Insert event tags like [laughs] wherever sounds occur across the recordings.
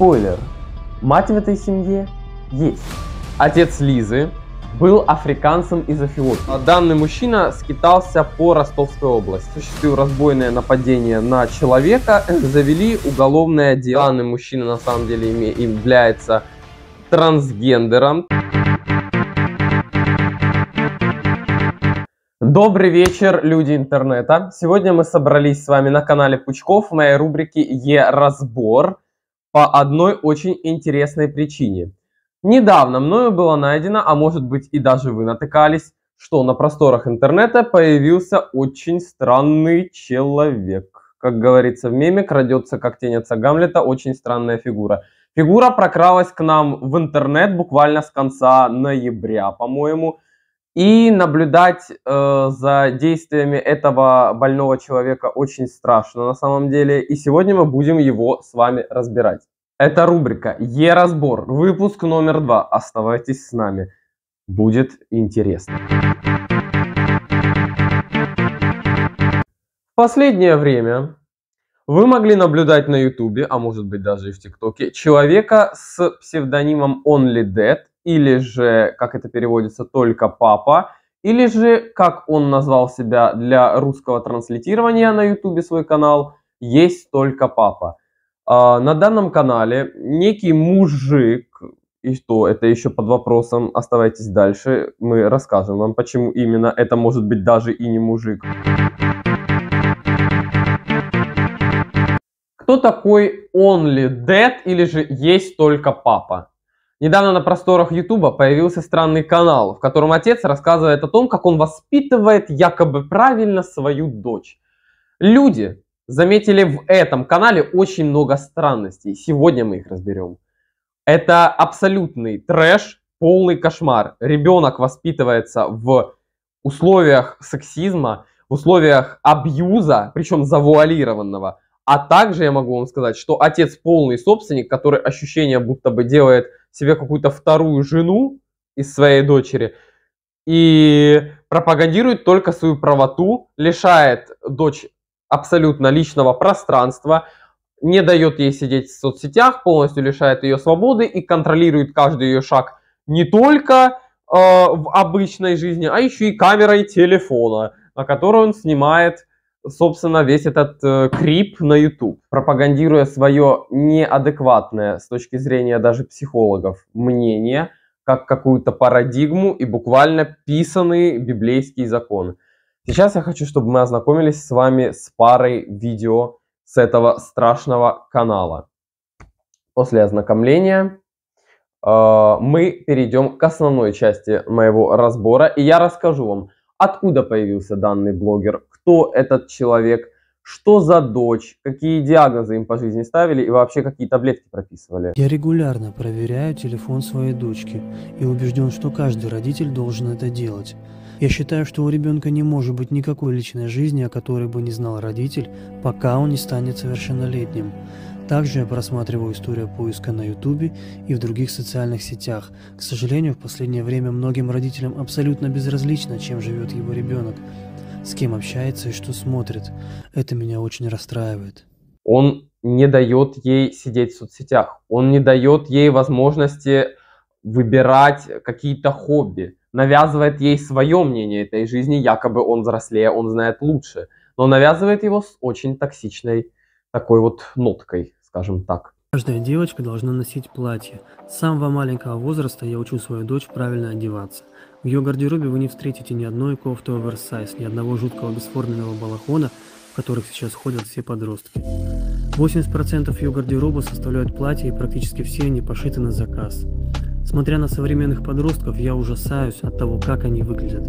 Спойлер. Мать в этой семье есть. Отец Лизы был африканцем из Эфиопии. Данный мужчина скитался по Ростовской области. Осуществил разбойное нападение на человека, завели уголовное дело. Данный мужчина на самом деле является трансгендером. Добрый вечер, люди интернета. Сегодня мы собрались с вами на канале Пучков в моей рубрике «Е-разбор». E по одной очень интересной причине. Недавно мною было найдено, а может быть и даже вы натыкались, что на просторах интернета появился очень странный человек. Как говорится в меме, крадется как тень отца Гамлета, очень странная фигура. Фигура прокралась к нам в интернет буквально с конца ноября, по-моему. И наблюдать э, за действиями этого больного человека очень страшно на самом деле. И сегодня мы будем его с вами разбирать. Это рубрика Е-разбор, выпуск номер два. Оставайтесь с нами, будет интересно. В последнее время вы могли наблюдать на Ютубе, а может быть даже и в ТикТоке, человека с псевдонимом OnlyDead, или же, как это переводится, только папа, или же, как он назвал себя для русского транслитирования на ютубе свой канал, есть только папа. А, на данном канале некий мужик, и что, это еще под вопросом, оставайтесь дальше, мы расскажем вам, почему именно это может быть даже и не мужик. Кто такой Only Dead или же есть только папа? Недавно на просторах Ютуба появился странный канал, в котором отец рассказывает о том, как он воспитывает якобы правильно свою дочь. Люди заметили в этом канале очень много странностей. Сегодня мы их разберем. Это абсолютный трэш, полный кошмар. Ребенок воспитывается в условиях сексизма, в условиях абьюза, причем завуалированного – а также я могу вам сказать, что отец полный собственник, который ощущение будто бы делает себе какую-то вторую жену из своей дочери и пропагандирует только свою правоту, лишает дочь абсолютно личного пространства, не дает ей сидеть в соцсетях, полностью лишает ее свободы и контролирует каждый ее шаг не только э, в обычной жизни, а еще и камерой телефона, на которой он снимает собственно, весь этот э, крип на YouTube, пропагандируя свое неадекватное с точки зрения даже психологов мнение, как какую-то парадигму и буквально писанные библейские законы. Сейчас я хочу, чтобы мы ознакомились с вами с парой видео с этого страшного канала. После ознакомления э, мы перейдем к основной части моего разбора, и я расскажу вам, откуда появился данный блогер, кто этот человек, что за дочь, какие диагнозы им по жизни ставили и вообще какие таблетки прописывали. Я регулярно проверяю телефон своей дочки и убежден, что каждый родитель должен это делать. Я считаю, что у ребенка не может быть никакой личной жизни, о которой бы не знал родитель, пока он не станет совершеннолетним. Также я просматриваю историю поиска на YouTube и в других социальных сетях. К сожалению, в последнее время многим родителям абсолютно безразлично, чем живет его ребенок с кем общается и что смотрит. Это меня очень расстраивает. Он не дает ей сидеть в соцсетях, он не дает ей возможности выбирать какие-то хобби, навязывает ей свое мнение этой жизни, якобы он взрослее, он знает лучше, но навязывает его с очень токсичной такой вот ноткой, скажем так. Каждая девочка должна носить платье. С самого маленького возраста я учу свою дочь правильно одеваться – в ее гардеробе вы не встретите ни одной кофты оверсайз, ни одного жуткого бесформенного балахона, в которых сейчас ходят все подростки. 80% ее гардероба составляют платья, и практически все они пошиты на заказ. Смотря на современных подростков, я ужасаюсь от того, как они выглядят,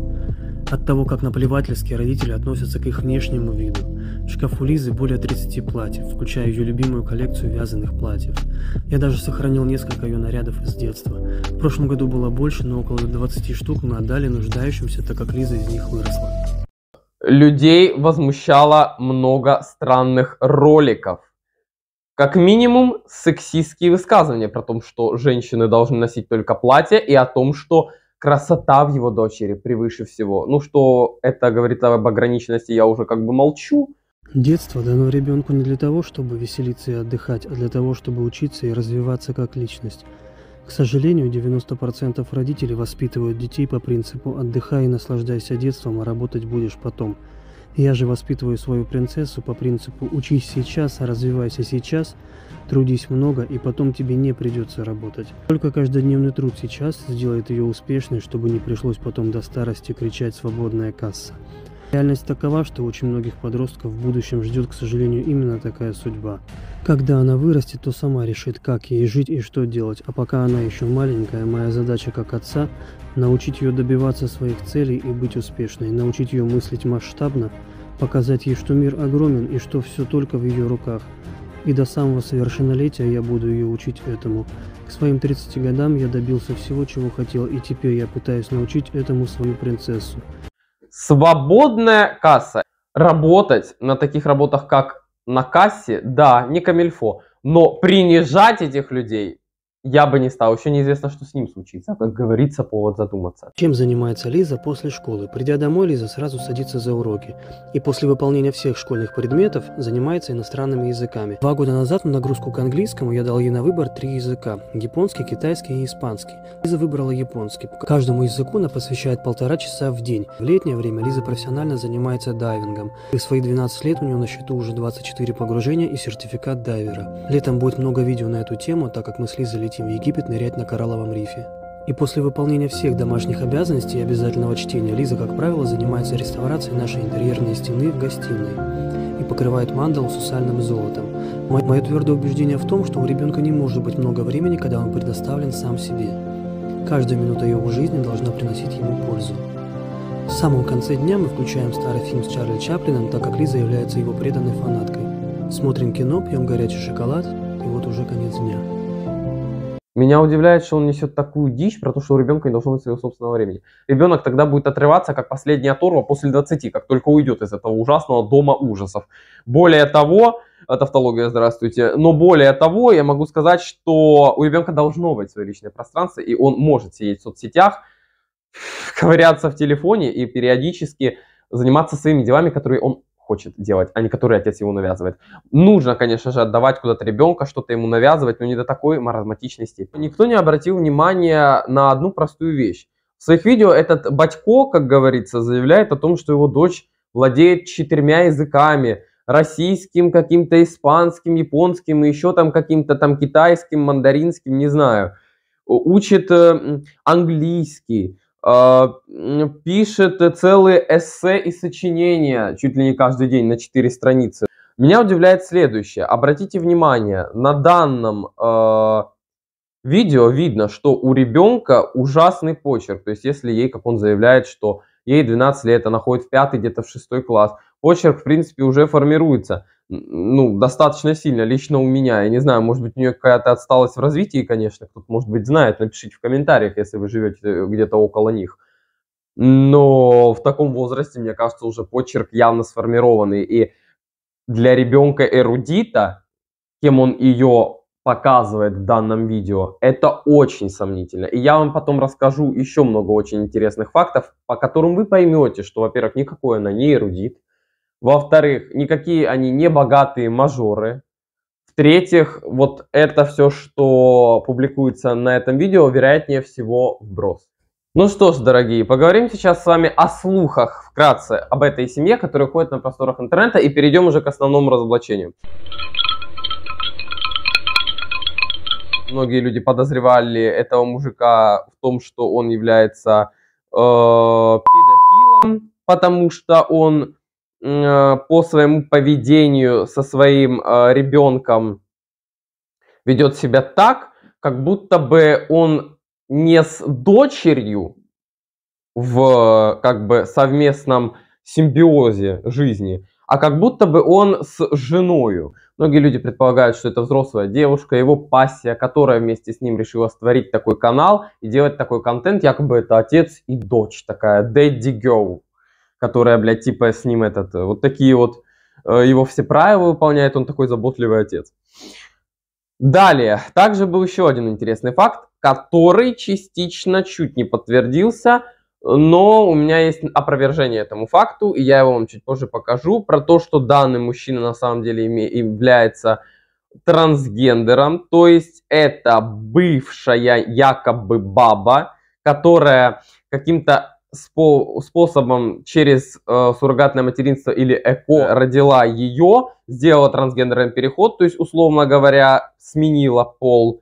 от того, как наплевательски родители относятся к их внешнему виду. В шкафу Лизы более 30 платьев, включая ее любимую коллекцию вязаных платьев. Я даже сохранил несколько ее нарядов из детства. В прошлом году было больше, но около 20 штук мы отдали нуждающимся, так как Лиза из них выросла. Людей возмущало много странных роликов. Как минимум, сексистские высказывания про то, что женщины должны носить только платья, и о том, что красота в его дочери превыше всего. Ну, что это говорит об ограниченности, я уже как бы молчу. Детство дано ребенку не для того, чтобы веселиться и отдыхать, а для того, чтобы учиться и развиваться как личность. К сожалению, 90% родителей воспитывают детей по принципу «отдыхай и наслаждайся детством, а работать будешь потом». Я же воспитываю свою принцессу по принципу «учись сейчас, а развивайся сейчас, трудись много, и потом тебе не придется работать». Только каждодневный труд сейчас сделает ее успешной, чтобы не пришлось потом до старости кричать «свободная касса». Реальность такова, что очень многих подростков в будущем ждет, к сожалению, именно такая судьба. Когда она вырастет, то сама решит, как ей жить и что делать, а пока она еще маленькая, моя задача как отца – научить ее добиваться своих целей и быть успешной, научить ее мыслить масштабно, показать ей, что мир огромен и что все только в ее руках. И до самого совершеннолетия я буду ее учить этому. К своим 30 годам я добился всего, чего хотел, и теперь я пытаюсь научить этому свою принцессу. Свободная касса. Работать на таких работах, как на кассе, да, не камильфо, но принижать этих людей я бы не стал, еще неизвестно, что с ним случится. А как говорится, повод задуматься. Чем занимается Лиза после школы? Придя домой, Лиза сразу садится за уроки. И после выполнения всех школьных предметов занимается иностранными языками. Два года назад на нагрузку к английскому я дал ей на выбор три языка. Японский, китайский и испанский. Лиза выбрала японский. Каждому языку она посвящает полтора часа в день. В летнее время Лиза профессионально занимается дайвингом. И в свои 12 лет у нее на счету уже 24 погружения и сертификат дайвера. Летом будет много видео на эту тему, так как мы с Лизой этим в Египет нырять на коралловом рифе. И после выполнения всех домашних обязанностей и обязательного чтения Лиза, как правило, занимается реставрацией нашей интерьерной стены в гостиной и покрывает мандал сусальным золотом. мое твердое убеждение в том, что у ребенка не может быть много времени, когда он предоставлен сам себе. Каждая минута его жизни должна приносить ему пользу. В самом конце дня мы включаем старый фильм с Чарли Чаплином, так как Лиза является его преданной фанаткой. Смотрим кино, пьем горячий шоколад, и вот уже конец дня. Меня удивляет, что он несет такую дичь про то, что у ребенка не должно быть своего собственного времени. Ребенок тогда будет отрываться, как последняя оторва после 20, как только уйдет из этого ужасного дома ужасов. Более того, э, тавтология, здравствуйте, но более того, я могу сказать, что у ребенка должно быть свое личное пространство, и он может сидеть в соцсетях, [laughs] ковыряться в телефоне и периодически заниматься своими делами, которые он хочет делать, а не который отец его навязывает. Нужно, конечно же, отдавать куда-то ребенка, что-то ему навязывать, но не до такой маразматичной степени. Никто не обратил внимания на одну простую вещь. В своих видео этот Батько, как говорится, заявляет о том, что его дочь владеет четырьмя языками, российским, каким-то испанским, японским, и еще там каким-то там китайским, мандаринским, не знаю. Учит э, английский, а, пишет целые эссе и сочинения чуть ли не каждый день на 4 страницы. Меня удивляет следующее. Обратите внимание, на данном э, видео видно, что у ребенка ужасный почерк. То есть если ей, как он заявляет, что ей 12 лет, она ходит в 5 где-то в 6 класс, почерк, в принципе, уже формируется ну, достаточно сильно, лично у меня. Я не знаю, может быть, у нее какая-то отсталость в развитии, конечно, кто-то, может быть, знает, напишите в комментариях, если вы живете э, где-то около них. Но в таком возрасте, мне кажется, уже почерк явно сформированный. И для ребенка эрудита, кем он ее показывает в данном видео, это очень сомнительно. И я вам потом расскажу еще много очень интересных фактов, по которым вы поймете, что, во-первых, никакой она не эрудит, во-вторых, никакие они не богатые мажоры. В-третьих, вот это все, что публикуется на этом видео, вероятнее всего вброс. Ну что ж, дорогие, поговорим сейчас с вами о слухах вкратце об этой семье, которая ходит на просторах интернета, и перейдем уже к основному разоблачению. Многие люди подозревали этого мужика в том, что он является э, педофилом, потому что он а, по своему поведению со своим а, ребенком ведет себя так, как будто бы он не с дочерью в как бы совместном симбиозе жизни, а как будто бы он с женою. Многие люди предполагают, что это взрослая девушка, его пассия, которая вместе с ним решила створить такой канал и делать такой контент, якобы это отец и дочь такая, daddy girl, которая, блядь, типа с ним этот, э, вот такие вот, э, его все правила выполняет, он такой заботливый отец. Далее, также был еще один интересный факт, который частично чуть не подтвердился, но у меня есть опровержение этому факту, и я его вам чуть позже покажу, про то, что данный мужчина на самом деле является трансгендером, то есть это бывшая якобы баба, которая каким-то способом через э, суррогатное материнство или ЭКО родила ее, сделала трансгендерный переход, то есть, условно говоря, сменила пол,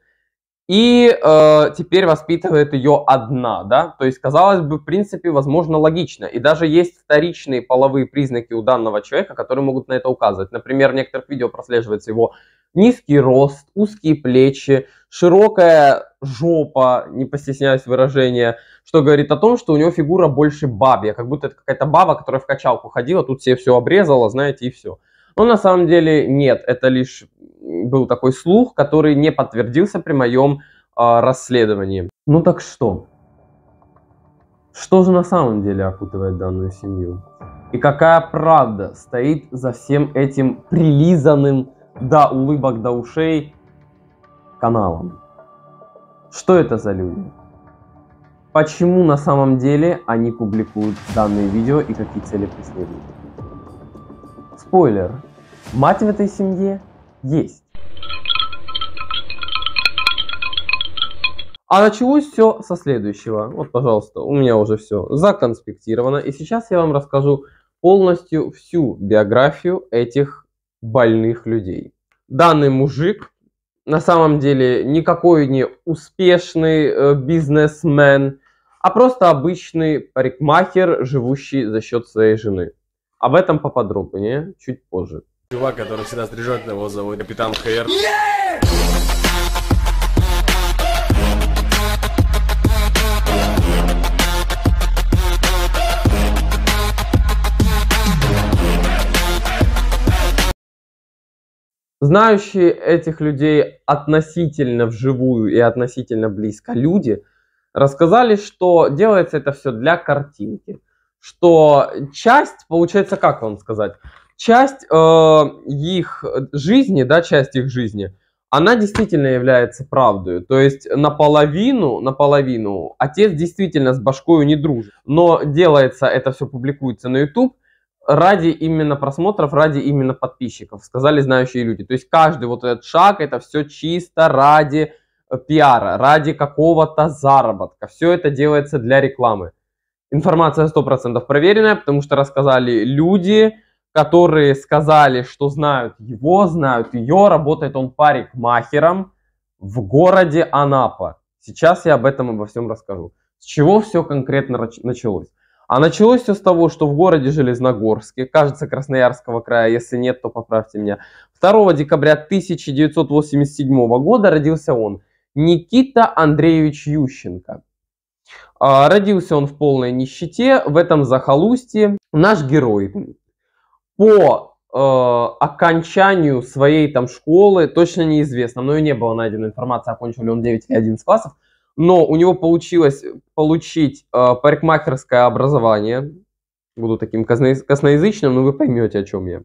и э, теперь воспитывает ее одна, да, то есть, казалось бы, в принципе, возможно, логично. И даже есть вторичные половые признаки у данного человека, которые могут на это указывать. Например, в некоторых видео прослеживается его низкий рост, узкие плечи, широкая жопа, не постесняясь выражения, что говорит о том, что у него фигура больше бабья, как будто это какая-то баба, которая в качалку ходила, тут себе все обрезала, знаете, и все. Но на самом деле нет, это лишь был такой слух, который не подтвердился при моем э, а, расследовании. Ну так что? Что же на самом деле окутывает данную семью? И какая правда стоит за всем этим прилизанным до улыбок, до ушей каналом? Что это за люди? Почему на самом деле они публикуют данные видео и какие цели преследуют? Спойлер. Мать в этой семье есть. А началось все со следующего. Вот, пожалуйста, у меня уже все законспектировано. И сейчас я вам расскажу полностью всю биографию этих больных людей. Данный мужик на самом деле никакой не успешный э, бизнесмен, а просто обычный парикмахер, живущий за счет своей жены. Об этом поподробнее чуть позже. Чувак, который всегда стрижет, его зовут Капитан Хэр. Yeah! Знающие этих людей относительно вживую и относительно близко люди рассказали, что делается это все для картинки. Что часть, получается, как вам сказать, часть э, их жизни, да, часть их жизни, она действительно является правдой. То есть наполовину, наполовину отец действительно с башкою не дружит. Но делается это все, публикуется на YouTube, ради именно просмотров, ради именно подписчиков, сказали знающие люди. То есть каждый вот этот шаг, это все чисто ради э, пиара, ради какого-то заработка. Все это делается для рекламы. Информация 100% проверенная, потому что рассказали люди, которые сказали, что знают его, знают ее, работает он парикмахером в городе Анапа. Сейчас я об этом обо всем расскажу. С чего все конкретно началось? А началось все с того, что в городе Железногорске, кажется, Красноярского края, если нет, то поправьте меня, 2 декабря 1987 года родился он, Никита Андреевич Ющенко. А, родился он в полной нищете, в этом захолустье. Наш герой по э, окончанию своей там школы, точно неизвестно, но и не было найдена информация, окончил ли он 9 или 11 классов, но у него получилось э, получить э, парикмахерское образование. Буду таким косноязычным, но вы поймете, о чем я.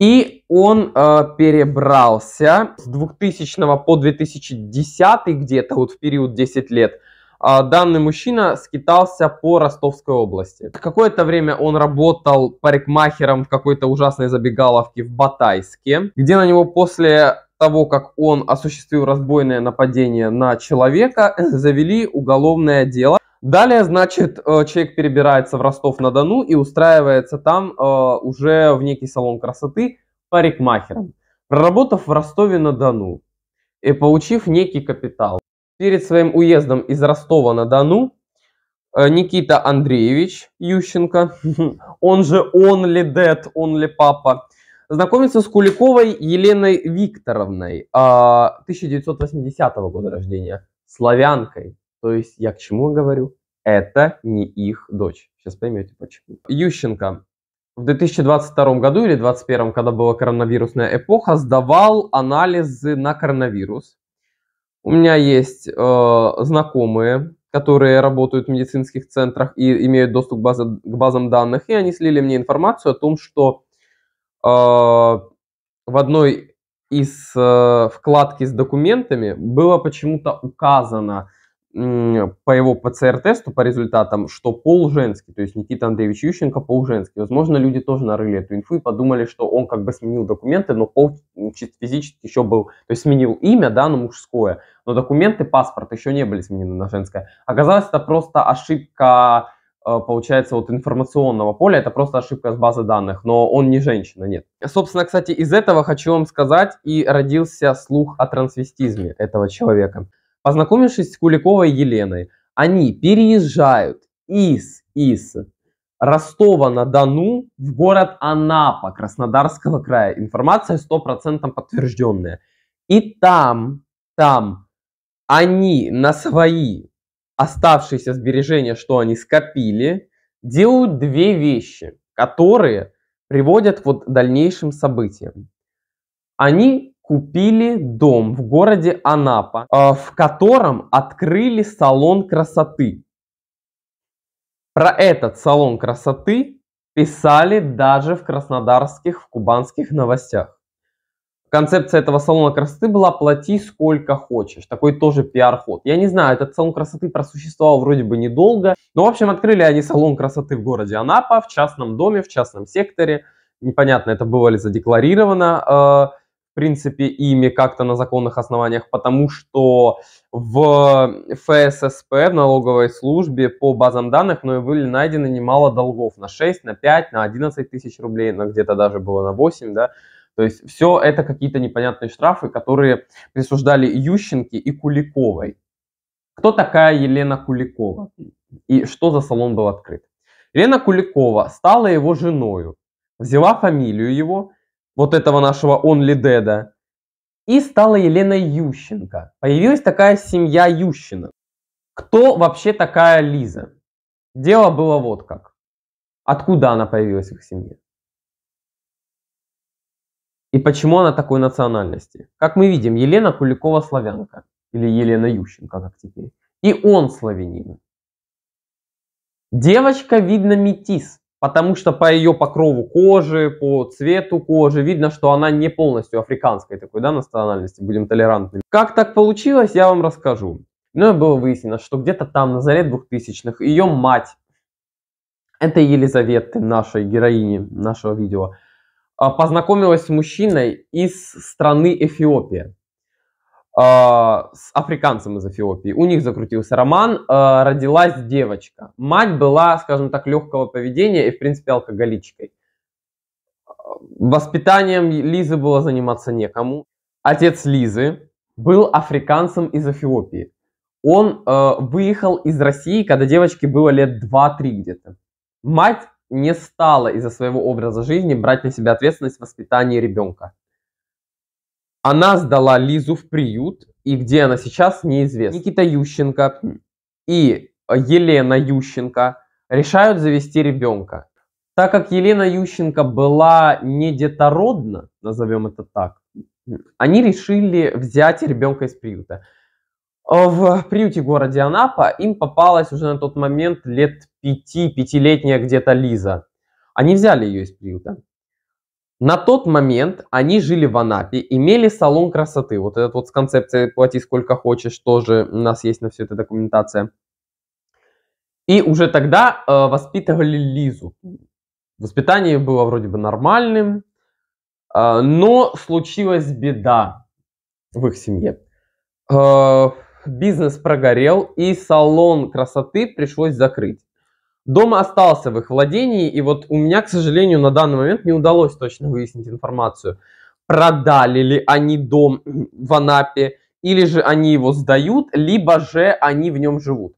И он э, перебрался с 2000 по 2010 где-то, вот в период 10 лет, а данный мужчина скитался по Ростовской области. Какое-то время он работал парикмахером в какой-то ужасной забегаловке в Батайске, где на него после того, как он осуществил разбойное нападение на человека, [laughs] завели уголовное дело. Далее, значит, э, человек перебирается в Ростов-на-Дону и устраивается там э, уже в некий салон красоты парикмахером. Проработав в Ростове-на-Дону и получив некий капитал, перед своим уездом из Ростова-на-Дону э, Никита Андреевич Ющенко, [laughs] он же он ли дед, он ли папа, Знакомиться с Куликовой Еленой Викторовной, 1980 а, года рождения, славянкой. То есть я к чему говорю? Это не их дочь. Сейчас поймете почему. Ющенко в 2022 году или 2021, когда была коронавирусная эпоха, сдавал анализы на коронавирус. У меня есть э, знакомые, которые работают в медицинских центрах и имеют доступ к, базе, к базам данных, и они слили мне информацию о том, что а, в одной из э, вкладки с документами было почему-то указано по его ПЦР-тесту, по результатам, что пол женский, то есть Никита Андреевич Ющенко пол женский. Возможно, люди тоже нарыли эту инфу и подумали, что он как бы сменил документы, но пол чисто физически еще был, то есть сменил имя, да, на мужское, но документы, паспорт еще не были сменены на женское. Оказалось, это просто ошибка а, получается, вот информационного поля, это просто ошибка с базы данных, но он не женщина, нет. Собственно, кстати, из этого хочу вам сказать, и родился слух о трансвестизме этого человека. Познакомившись с Куликовой Еленой, они переезжают из, из Ростова-на-Дону в город Анапа Краснодарского края. Информация 100% подтвержденная. И там, там они на свои оставшиеся сбережения, что они скопили, делают две вещи, которые приводят вот к дальнейшим событиям. Они купили дом в городе Анапа, э, в котором открыли салон красоты. Про этот салон красоты писали даже в краснодарских, в кубанских новостях концепция этого салона красоты была «плати сколько хочешь». Такой тоже пиар-ход. Я не знаю, этот салон красоты просуществовал вроде бы недолго, но, в общем, открыли они салон красоты в городе Анапа, в частном доме, в частном секторе. Непонятно, это было ли задекларировано, э, в принципе, ими как-то на законных основаниях, потому что в ФССП, в налоговой службе, по базам данных, но ну, были найдены немало долгов на 6, на 5, на 11 тысяч рублей, на где-то даже было на 8, да, то есть все это какие-то непонятные штрафы, которые присуждали и и Куликовой. Кто такая Елена Куликова и что за салон был открыт? Елена Куликова стала его женою, взяла фамилию его, вот этого нашего Only Деда, и стала Елена Ющенко. Появилась такая семья Ющенко. Кто вообще такая Лиза? Дело было вот как. Откуда она появилась в их семье? и почему она такой национальности. Как мы видим, Елена Куликова славянка, или Елена Ющенко, как теперь. И он славянин. Девочка, видно, метис, потому что по ее покрову кожи, по цвету кожи, видно, что она не полностью африканской такой, да, национальности, будем толерантны. Как так получилось, я вам расскажу. Но ну, было выяснено, что где-то там, на заре двухтысячных ее мать, это Елизаветы, нашей героини нашего видео, а, познакомилась с мужчиной из страны Эфиопия, а, с африканцем из Эфиопии. У них закрутился роман, а, родилась девочка. Мать была, скажем так, легкого поведения и, в принципе, алкоголичкой. Воспитанием Лизы было заниматься некому. Отец Лизы был африканцем из Эфиопии. Он э, выехал из России, когда девочке было лет 2-3 где-то. Мать не стала из-за своего образа жизни брать на себя ответственность в воспитании ребенка. Она сдала Лизу в приют, и где она сейчас, неизвестно. Никита Ющенко и э, Елена Ющенко решают завести ребенка. Так как Елена Ющенко была не детородна, назовем это так, они решили взять ребенка из приюта в приюте городе Анапа им попалась уже на тот момент лет пяти, пятилетняя где-то Лиза. Они взяли ее из приюта. На тот момент они жили в Анапе, имели салон красоты. Вот этот вот с концепцией «плати сколько хочешь» тоже у нас есть на все это документация. И уже тогда э, воспитывали Лизу. Воспитание было вроде бы нормальным, э, но случилась беда в их семье. Э, бизнес прогорел, и салон красоты пришлось закрыть. Дом остался в их владении, и вот у меня, к сожалению, на данный момент не удалось точно выяснить информацию, продали ли они дом в Анапе, или же они его сдают, либо же они в нем живут.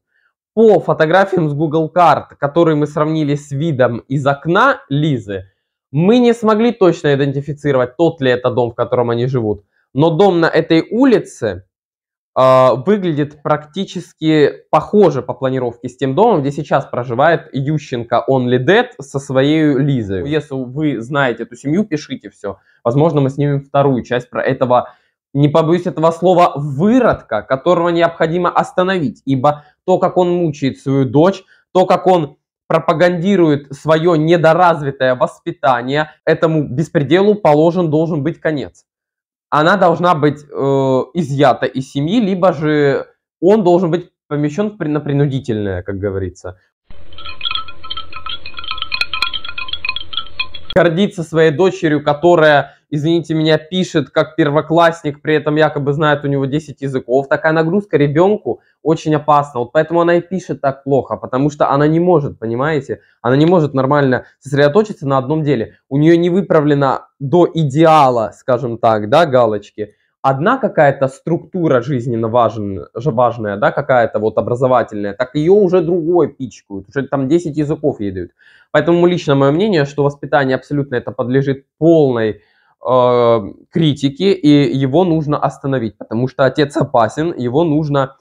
По фотографиям с Google карт, которые мы сравнили с видом из окна Лизы, мы не смогли точно идентифицировать, тот ли это дом, в котором они живут. Но дом на этой улице а, выглядит практически похоже по планировке с тем домом, где сейчас проживает Ющенко Only Dead со своей Лизой. Если вы знаете эту семью, пишите все. Возможно, мы снимем вторую часть про этого, не побоюсь этого слова, выродка, которого необходимо остановить, ибо то, как он мучает свою дочь, то, как он пропагандирует свое недоразвитое воспитание, этому беспределу положен должен быть конец она должна быть э, изъята из семьи, либо же он должен быть помещен на принудительное, как говорится. Гордиться своей дочерью, которая извините меня, пишет как первоклассник, при этом якобы знает у него 10 языков, такая нагрузка ребенку очень опасна. Вот поэтому она и пишет так плохо, потому что она не может, понимаете, она не может нормально сосредоточиться на одном деле. У нее не выправлена до идеала, скажем так, да, галочки. Одна какая-то структура жизненно важная, важная, да, какая-то вот образовательная, так ее уже другой пичкают, уже там 10 языков ей Поэтому лично мое мнение, что воспитание абсолютно это подлежит полной Э, критики, и его нужно остановить, потому что отец опасен, его нужно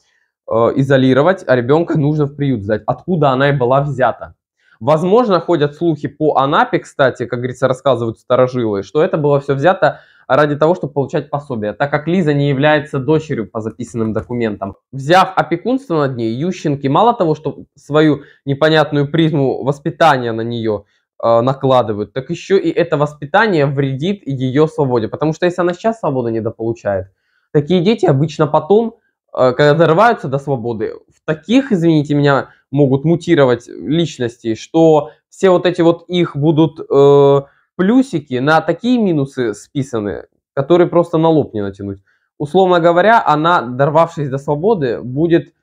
э, изолировать, а ребенка нужно в приют взять. Откуда она и была взята? Возможно, ходят слухи по Анапе, кстати, как говорится, рассказывают старожилы, что это было все взято ради того, чтобы получать пособие, так как Лиза не является дочерью по записанным документам. Взяв опекунство над ней, Ющенки мало того, что свою непонятную призму воспитания на нее – а, накладывают, так еще и это воспитание вредит ее свободе. Потому что если она сейчас свободу недополучает, такие дети обычно потом, а, когда дорываются до свободы, в таких, извините меня, могут мутировать личности, что все вот эти вот их будут э, плюсики на такие минусы списаны, которые просто на лоб не натянуть. Условно говоря, она, дорвавшись до свободы, будет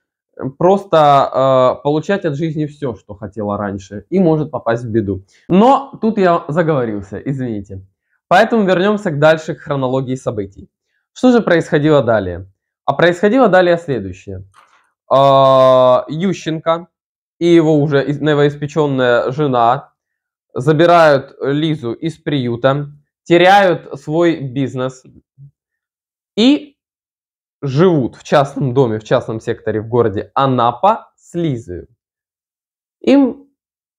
просто э, получать от жизни все, что хотела раньше, и может попасть в беду. Но тут я заговорился, извините. Поэтому вернемся к дальше к хронологии событий. Что же происходило далее? А происходило далее следующее. Э, Ющенко и его уже новоиспеченная жена забирают Лизу из приюта, теряют свой бизнес и живут в частном доме, в частном секторе в городе Анапа с Лизою. Им,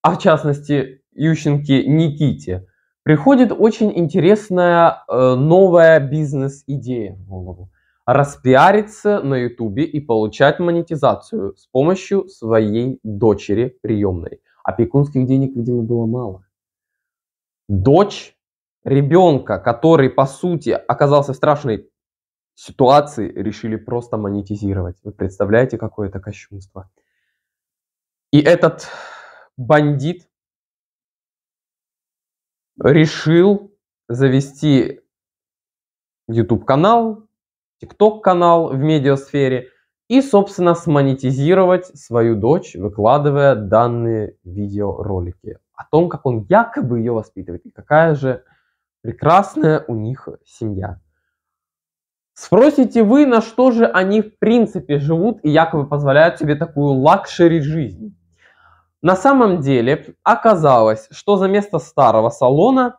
а в частности Ющенке Никите, приходит очень интересная э, новая бизнес-идея в голову. Распиариться на Ютубе и получать монетизацию с помощью своей дочери приемной. Опекунских денег, видимо, было мало. Дочь ребенка, который, по сути, оказался в страшной ситуации решили просто монетизировать. Вы представляете, какое это кощунство. И этот бандит решил завести YouTube-канал, TikTok-канал в медиасфере и, собственно, смонетизировать свою дочь, выкладывая данные видеоролики о том, как он якобы ее воспитывает и какая же прекрасная у них семья. Спросите вы, на что же они в принципе живут и якобы позволяют себе такую лакшери жизнь? На самом деле оказалось, что за место старого салона,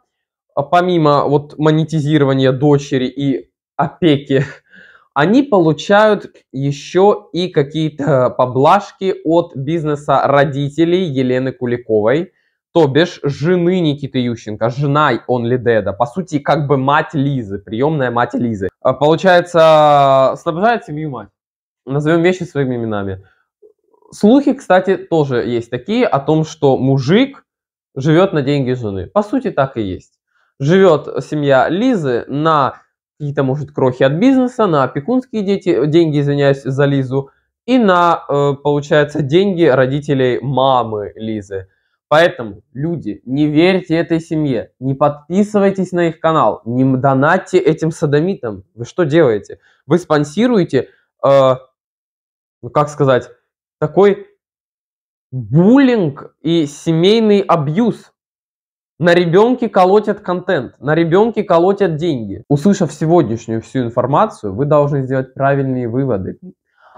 а, помимо вот монетизирования дочери и опеки, [laughs] они получают еще и какие-то поблажки от бизнеса родителей Елены Куликовой – то бишь жены Никиты Ющенко, жена Only Деда, по сути, как бы мать Лизы, приемная мать Лизы. А, получается, снабжает семью мать. Назовем вещи своими именами. Слухи, кстати, тоже есть такие о том, что мужик живет на деньги жены. По сути, так и есть. Живет семья Лизы на какие-то, может, крохи от бизнеса, на опекунские дети, деньги, извиняюсь за Лизу, и на, э, получается, деньги родителей мамы Лизы. Поэтому, люди, не верьте этой семье, не подписывайтесь на их канал, не донатьте этим садомитам. Вы что делаете? Вы спонсируете, э, ну как сказать, такой буллинг и семейный абьюз. На ребенке колотят контент, на ребенке колотят деньги. Услышав сегодняшнюю всю информацию, вы должны сделать правильные выводы.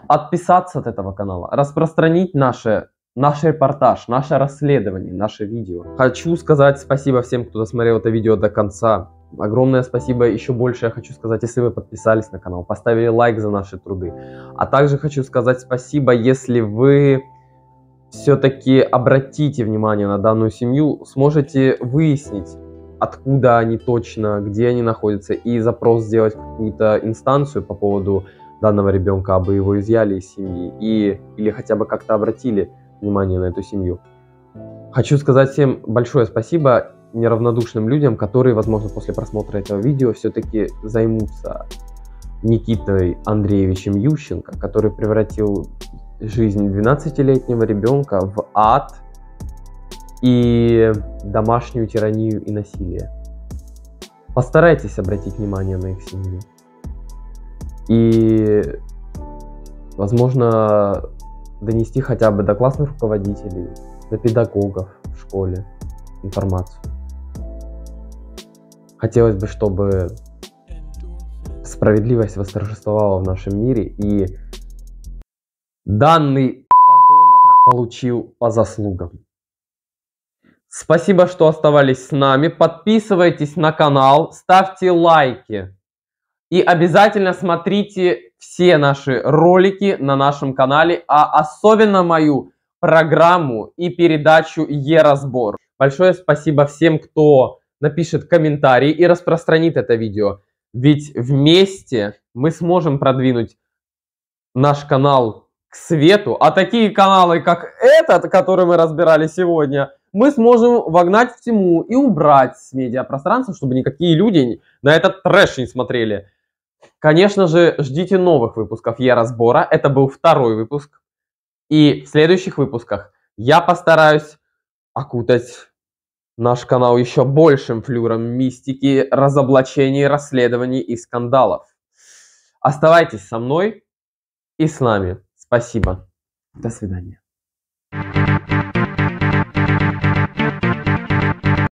Отписаться от этого канала, распространить наше наш репортаж, наше расследование, наше видео. Хочу сказать спасибо всем, кто досмотрел это видео до конца. Огромное спасибо еще больше я хочу сказать, если вы подписались на канал, поставили лайк за наши труды. А также хочу сказать спасибо, если вы все-таки обратите внимание на данную семью, сможете выяснить, откуда они точно, где они находятся, и запрос сделать какую-то инстанцию по поводу данного ребенка, а бы его изъяли из семьи, и, или хотя бы как-то обратили внимание на эту семью. Хочу сказать всем большое спасибо неравнодушным людям, которые, возможно, после просмотра этого видео все-таки займутся Никитой Андреевичем Ющенко, который превратил жизнь 12-летнего ребенка в ад и домашнюю тиранию и насилие. Постарайтесь обратить внимание на их семью. И, возможно, донести хотя бы до классных руководителей, до педагогов в школе информацию. Хотелось бы, чтобы справедливость восторжествовала в нашем мире и данный подонок получил по заслугам. Спасибо, что оставались с нами. Подписывайтесь на канал, ставьте лайки. И обязательно смотрите все наши ролики на нашем канале, а особенно мою программу и передачу Е-разбор. Большое спасибо всем, кто напишет комментарий и распространит это видео. Ведь вместе мы сможем продвинуть наш канал к свету, а такие каналы, как этот, который мы разбирали сегодня, мы сможем вогнать в тему и убрать с медиапространства, чтобы никакие люди на этот трэш не смотрели. Конечно же, ждите новых выпусков Я-разбора. Это был второй выпуск. И в следующих выпусках я постараюсь окутать наш канал еще большим флюром мистики, разоблачений, расследований и скандалов. Оставайтесь со мной и с нами. Спасибо. До свидания.